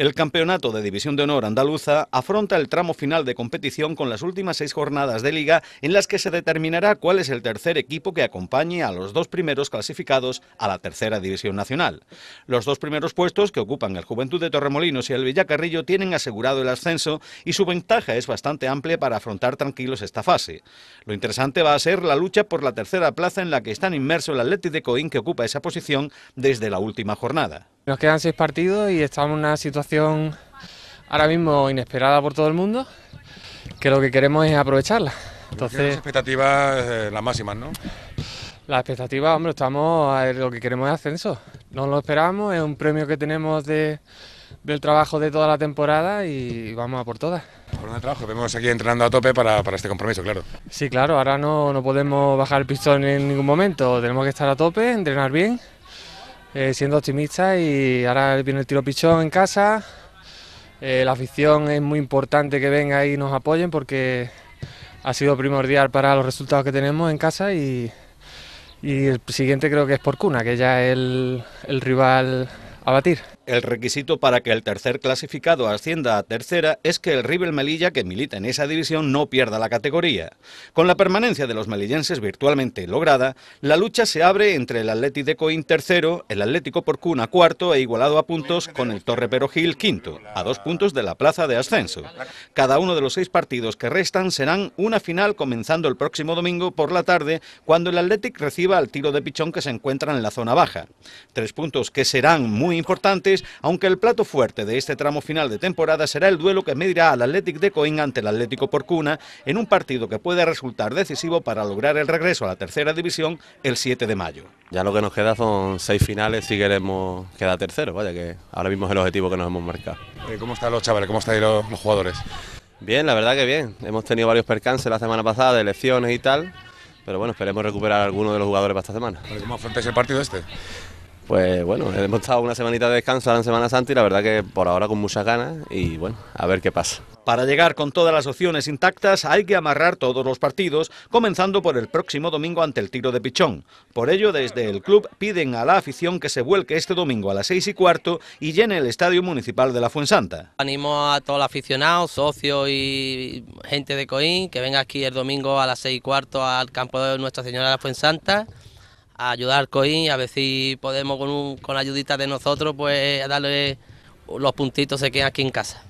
El campeonato de División de Honor andaluza afronta el tramo final de competición con las últimas seis jornadas de liga en las que se determinará cuál es el tercer equipo que acompañe a los dos primeros clasificados a la tercera división nacional. Los dos primeros puestos que ocupan el Juventud de Torremolinos y el Villacarrillo tienen asegurado el ascenso y su ventaja es bastante amplia para afrontar tranquilos esta fase. Lo interesante va a ser la lucha por la tercera plaza en la que están inmersos el Atlético de Coín que ocupa esa posición desde la última jornada. Nos quedan seis partidos y estamos en una situación ahora mismo inesperada por todo el mundo, que lo que queremos es aprovecharla. Entonces, las expectativas eh, las máximas, ¿no? Las expectativas, hombre, estamos a lo que queremos es ascenso. No lo esperamos, es un premio que tenemos de, del trabajo de toda la temporada y vamos a por todas. Por un trabajo, vemos aquí entrenando a tope para, para este compromiso, claro. Sí, claro, ahora no, no podemos bajar el pistón en ningún momento, tenemos que estar a tope, entrenar bien eh, siendo optimista y ahora viene el tiro pichón en casa. Eh, la afición es muy importante que venga y nos apoyen porque ha sido primordial para los resultados que tenemos en casa y, el siguiente creo que es por Cuna, que ya es el rival a batir. El requisito para que el tercer clasificado ascienda a tercera es que el River Melilla que milita en esa división no pierda la categoría. Con la permanencia de los melillenses virtualmente lograda, la lucha se abre entre el Atlético de Coín tercero, el Atlético Porcuna cuarto e igualado a puntos con el Torre Perogil quinto, a dos puntos de la plaza de ascenso. Cada uno de los seis partidos que restan serán una final comenzando el próximo domingo por la tarde cuando el Atlético reciba al tiro de pichón que se encuentra en la zona baja. Tres puntos que serán muy importantes aunque el plato fuerte de este tramo final de temporada será el duelo que medirá al Athletic de coin ante el Atlético Porcuna en un partido que puede resultar decisivo para lograr el regreso a la tercera división el 7 de mayo. Ya lo que nos queda son seis finales si queremos quedar tercero, vaya que ahora mismo es el objetivo que nos hemos marcado. Eh, ¿Cómo están los chavales? ¿Cómo están los, jugadores? Bien, la verdad que bien. Hemos tenido varios percances la semana pasada de lesiones y tal, pero bueno, esperemos recuperar a alguno de los jugadores para esta semana. ¿Cómo afrontáis el partido este? Pues bueno, hemos estado una semanita de descanso en Semana Santa y la verdad que por ahora con muchas ganas y bueno, a ver qué pasa. Para llegar con todas las opciones intactas hay que amarrar todos los partidos, comenzando por el próximo domingo ante el tiro de pichón. Por ello, desde el club piden a la afición que se vuelque este domingo a las seis y cuarto y llene el Estadio Municipal de la Fuensanta. Animo a todos los aficionados, socios y gente de Coín que venga aquí el domingo a las seis y cuarto al campo de Nuestra Señora de la Fuensanta a ayudar al y a ver si podemos con, con la ayudita de nosotros, pues darle los puntitos se quedan aquí en casa.